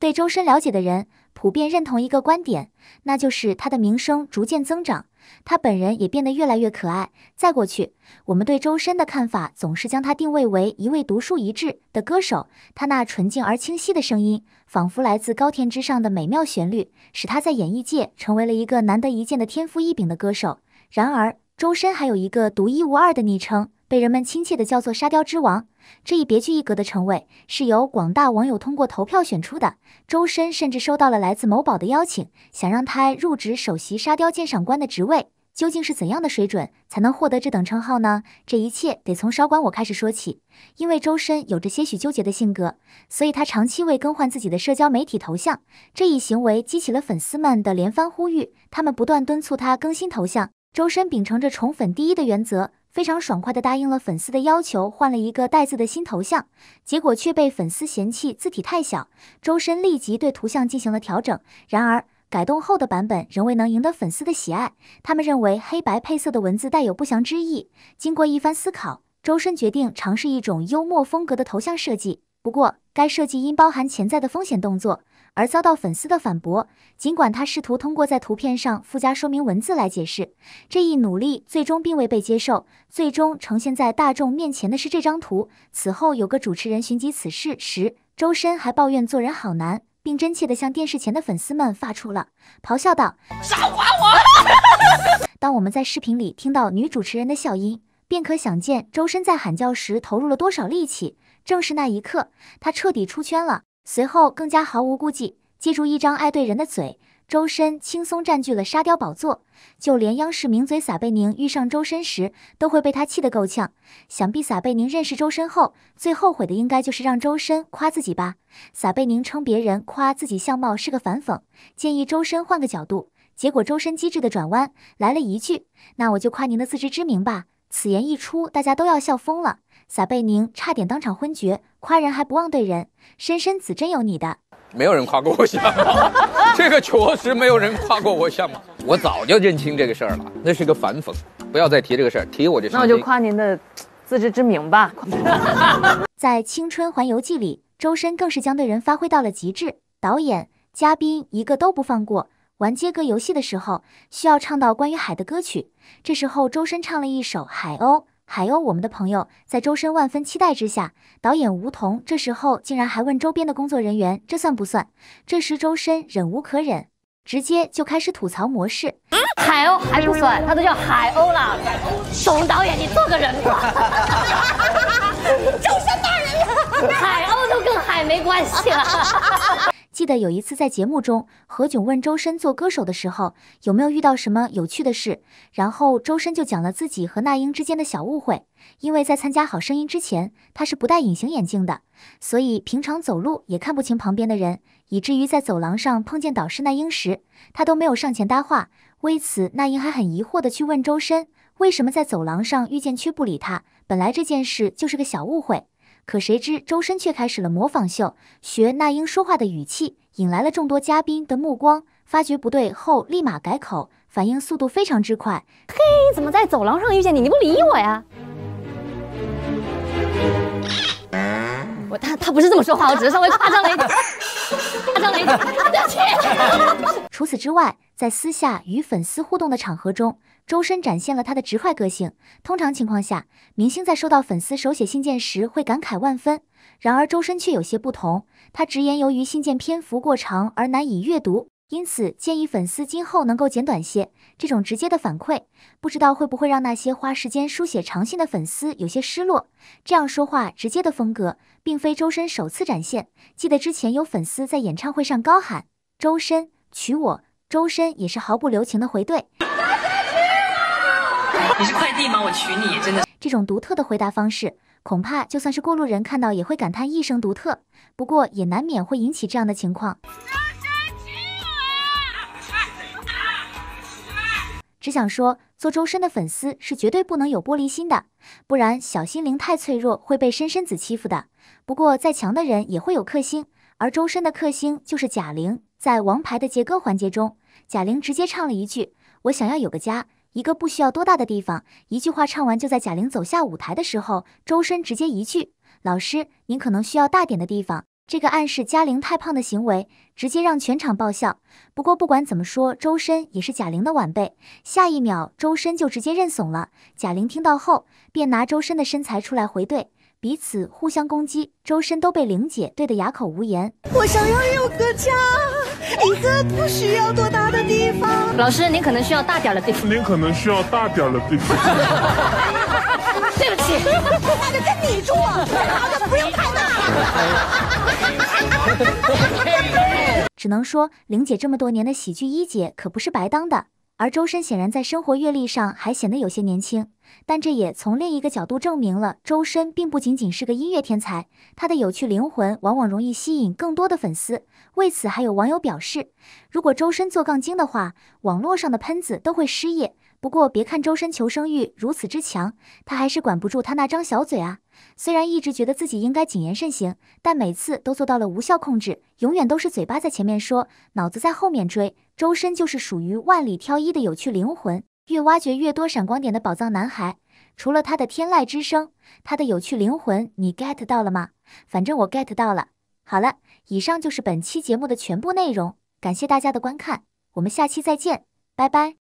对周深了解的人普遍认同一个观点，那就是他的名声逐渐增长，他本人也变得越来越可爱。在过去，我们对周深的看法总是将他定位为一位独树一帜的歌手，他那纯净而清晰的声音，仿佛来自高天之上的美妙旋律，使他在演艺界成为了一个难得一见的天赋异禀的歌手。然而，周深还有一个独一无二的昵称，被人们亲切地叫做“沙雕之王”。这一别具一格的称谓是由广大网友通过投票选出的。周深甚至收到了来自某宝的邀请，想让他入职首席沙雕鉴赏官的职位。究竟是怎样的水准才能获得这等称号呢？这一切得从少管我开始说起。因为周深有着些许纠结的性格，所以他长期未更换自己的社交媒体头像。这一行为激起了粉丝们的连番呼吁，他们不断敦促他更新头像。周深秉承着宠粉第一的原则。非常爽快地答应了粉丝的要求，换了一个带字的新头像，结果却被粉丝嫌弃字体太小。周深立即对图像进行了调整，然而改动后的版本仍未能赢得粉丝的喜爱。他们认为黑白配色的文字带有不祥之意。经过一番思考，周深决定尝试一种幽默风格的头像设计，不过该设计因包含潜在的风险动作。而遭到粉丝的反驳，尽管他试图通过在图片上附加说明文字来解释，这一努力最终并未被接受。最终呈现在大众面前的是这张图。此后，有个主持人寻及此事时，周深还抱怨做人好难，并真切地向电视前的粉丝们发出了咆哮道：“少管我！” 当我们在视频里听到女主持人的笑音，便可想见周深在喊叫时投入了多少力气。正是那一刻，他彻底出圈了。随后更加毫无顾忌，借助一张爱对人的嘴，周深轻松占据了沙雕宝座。就连央视名嘴撒贝宁遇上周深时，都会被他气得够呛。想必撒贝宁认识周深后，最后悔的应该就是让周深夸自己吧。撒贝宁称别人夸自己相貌是个反讽，建议周深换个角度。结果周深机智的转弯，来了一句：“那我就夸您的自知之明吧。”此言一出，大家都要笑疯了。撒贝宁差点当场昏厥，夸人还不忘对人：“深深子真有你的，没有人夸过我相貌，这个确实没有人夸过我相貌，我早就认清这个事儿了，那是个反讽，不要再提这个事儿，提我就……那我就夸您的自知之明吧。在《青春环游记》里，周深更是将对人发挥到了极致，导演、嘉宾一个都不放过。玩接歌游戏的时候，需要唱到关于海的歌曲，这时候周深唱了一首《海鸥》。海鸥，我们的朋友，在周深万分期待之下，导演吴彤这时候竟然还问周边的工作人员：“这算不算？”这时周深忍无可忍，直接就开始吐槽模式：“海鸥还不算，他都叫海鸥了。熊导演，你做个人吧，周深大人 海鸥都跟海没关系了。”记得有一次在节目中，何炅问周深做歌手的时候有没有遇到什么有趣的事，然后周深就讲了自己和那英之间的小误会。因为在参加《好声音》之前，他是不戴隐形眼镜的，所以平常走路也看不清旁边的人，以至于在走廊上碰见导师那英时，他都没有上前搭话。为此，那英还很疑惑地去问周深为什么在走廊上遇见却不理他。本来这件事就是个小误会。可谁知，周深却开始了模仿秀，学那英说话的语气，引来了众多嘉宾的目光。发觉不对后，立马改口，反应速度非常之快。嘿，怎么在走廊上遇见你？你不理我呀？我他他不是这么说话，我只是稍微夸张了一点，夸张了一点。除此之外，在私下与粉丝互动的场合中。周深展现了他的直率个性。通常情况下，明星在收到粉丝手写信件时会感慨万分，然而周深却有些不同。他直言，由于信件篇幅过长而难以阅读，因此建议粉丝今后能够简短些。这种直接的反馈，不知道会不会让那些花时间书写长信的粉丝有些失落？这样说话直接的风格，并非周深首次展现。记得之前有粉丝在演唱会上高喊“周深娶我”，周深也是毫不留情地回怼。你是快递吗？我娶你，真的这种独特的回答方式，恐怕就算是过路人看到也会感叹一声独特。不过也难免会引起这样的情况。周深我。只想说，做周深的粉丝是绝对不能有玻璃心的，不然小心灵太脆弱会被深深子欺负的。不过再强的人也会有克星，而周深的克星就是贾玲。在《王牌》的揭歌环节中，贾玲直接唱了一句：“我想要有个家。”一个不需要多大的地方，一句话唱完就在贾玲走下舞台的时候，周深直接一句：“老师，您可能需要大点的地方。”这个暗示贾玲太胖的行为，直接让全场爆笑。不过不管怎么说，周深也是贾玲的晚辈，下一秒周深就直接认怂了。贾玲听到后，便拿周深的身材出来回怼。彼此互相攻击，周深都被玲姐怼得哑口无言。我想要有个家，一个不需要多大的地方。老师，您可能需要大点儿的地方。您可能需要大点儿的地方。对不起，那个跟你住，房子不用太大了。只能说，玲姐这么多年的喜剧一姐可不是白当的。而周深显然在生活阅历上还显得有些年轻，但这也从另一个角度证明了周深并不仅仅是个音乐天才，他的有趣灵魂往往容易吸引更多的粉丝。为此，还有网友表示，如果周深做杠精的话，网络上的喷子都会失业。不过，别看周深求生欲如此之强，他还是管不住他那张小嘴啊。虽然一直觉得自己应该谨言慎行，但每次都做到了无效控制，永远都是嘴巴在前面说，脑子在后面追。周深就是属于万里挑一的有趣灵魂，越挖掘越多闪光点的宝藏男孩。除了他的天籁之声，他的有趣灵魂，你 get 到了吗？反正我 get 到了。好了，以上就是本期节目的全部内容，感谢大家的观看，我们下期再见，拜拜。